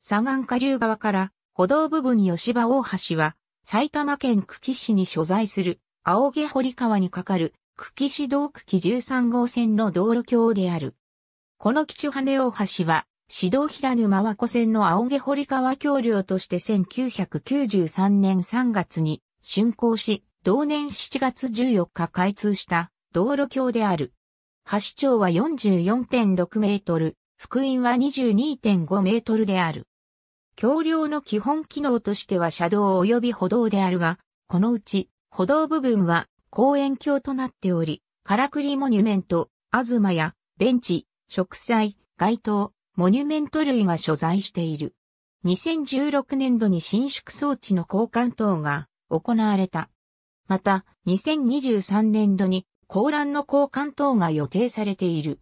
左岸下流側から歩道部分吉羽大橋は埼玉県久喜市に所在する青毛堀川に架かる久喜市道久喜13号線の道路橋である。この基地羽根大橋は市道平沼和子線の青毛堀川橋梁として1993年3月に竣工し、同年7月14日開通した道路橋である。橋長は44.6メートル、福音は22.5メートルである。橋梁の基本機能としては車道及び歩道であるが、このうち歩道部分は公園橋となっており、カラクリモニュメント、アズマや、ベンチ、植栽、街灯、モニュメント類が所在している。2016年度に伸縮装置の交換等が行われた。また、2023年度に高欄の交換等が予定されている。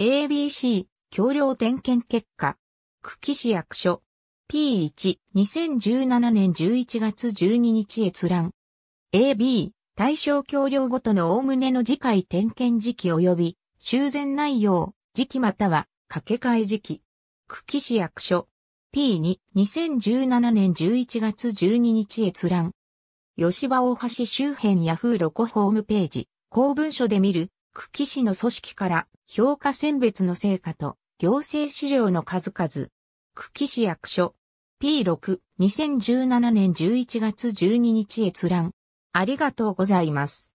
ABC、橋梁点検結果、久喜市役所、P1、2017年11月12日閲覧。AB、対象橋梁ごとの概ねの次回点検時期及び、修繕内容、時期または、掛け替え時期。久喜市役所。P2、2017年11月12日閲覧。吉羽大橋周辺ヤフーロコホームページ、公文書で見る、久喜市の組織から評価選別の成果と行政資料の数々。久喜市役所。P6、2017年11月12日閲覧。ありがとうございます。